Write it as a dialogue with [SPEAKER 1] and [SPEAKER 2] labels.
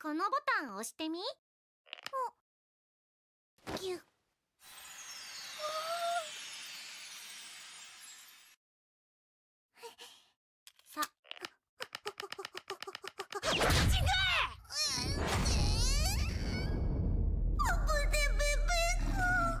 [SPEAKER 1] このボタン押してみ
[SPEAKER 2] おぎゅっ
[SPEAKER 3] さ違う